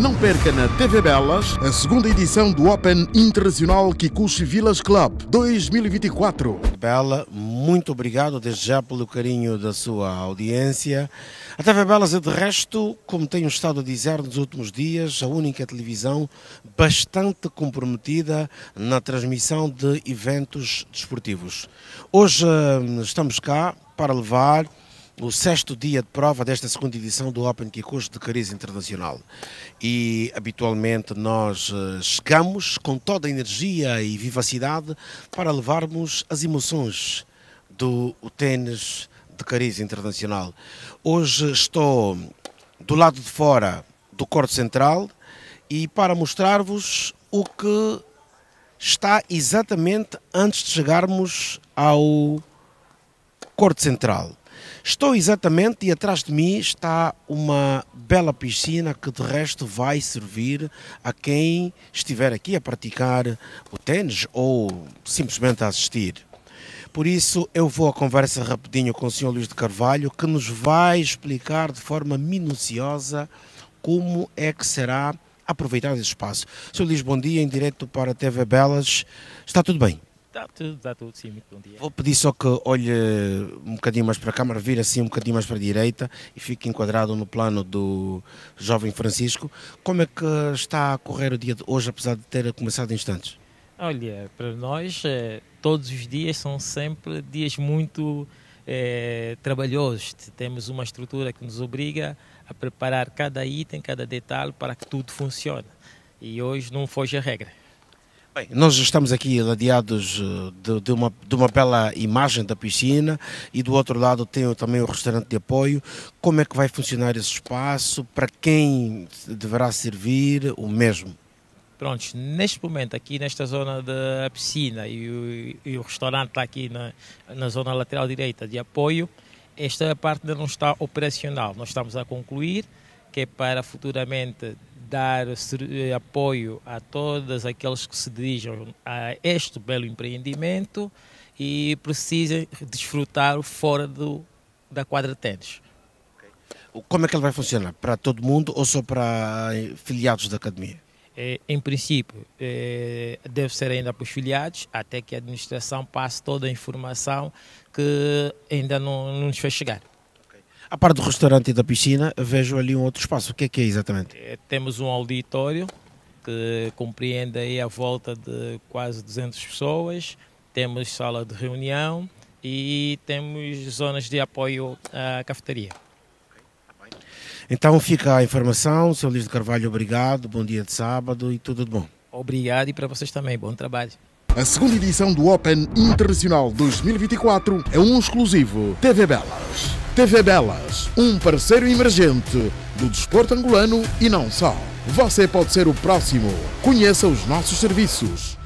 Não perca na TV Belas a segunda edição do Open Internacional Kikuchi Vilas Club 2024. Bela, muito obrigado desde já pelo carinho da sua audiência. A TV Belas é de resto, como tenho estado a dizer nos últimos dias, a única televisão bastante comprometida na transmissão de eventos desportivos. Hoje hum, estamos cá para levar no sexto dia de prova desta segunda edição do Open Kikuchi de cariz internacional. E habitualmente nós eh, chegamos com toda a energia e vivacidade para levarmos as emoções do ténis de cariz internacional. Hoje estou do lado de fora do corte central e para mostrar-vos o que está exatamente antes de chegarmos ao corte central. Estou exatamente e atrás de mim está uma bela piscina que de resto vai servir a quem estiver aqui a praticar o ténis ou simplesmente a assistir. Por isso, eu vou à conversa rapidinho com o Sr. Luís de Carvalho, que nos vai explicar de forma minuciosa como é que será aproveitado esse espaço. Sr. Luís, bom dia, em direto para a TV Belas. Está tudo bem? Está tudo, está tudo, sim, muito bom dia. Vou pedir só que olhe um bocadinho mais para a câmara, vira assim um bocadinho mais para a direita e fique enquadrado no plano do jovem Francisco. Como é que está a correr o dia de hoje, apesar de ter começado em instantes? Olha, para nós eh, todos os dias são sempre dias muito é, trabalhosos. Temos uma estrutura que nos obriga a preparar cada item, cada detalhe para que tudo funcione. E hoje não foge a regra. Bem, nós estamos aqui ladeados eh, de, de, uma, de uma bela imagem da piscina e do outro lado tem também o restaurante de apoio. Como é que vai funcionar esse espaço? Para quem deverá servir o mesmo? Prontos. neste momento aqui nesta zona da piscina e o, e o restaurante está aqui na, na zona lateral direita de apoio, esta parte ainda não está operacional. Nós estamos a concluir, que é para futuramente dar eh, apoio a todos aqueles que se dirigem a este belo empreendimento e precisem desfrutar fora do, da quadra de tênis. Como é que ele vai funcionar? Para todo mundo ou só para eh, filiados da academia? É, em princípio, é, deve ser ainda para os filiados, até que a administração passe toda a informação que ainda não, não nos fez chegar. A parte do restaurante e da piscina, vejo ali um outro espaço. O que é que é exatamente? É, temos um auditório que compreende aí a volta de quase 200 pessoas. Temos sala de reunião e temos zonas de apoio à cafeteria. Então fica a informação. Sr. Luís de Carvalho, obrigado. Bom dia de sábado e tudo de bom. Obrigado e para vocês também. Bom trabalho. A segunda edição do Open Internacional 2024 é um exclusivo TV Belas. TV Belas, um parceiro emergente do desporto angolano e não só. Você pode ser o próximo. Conheça os nossos serviços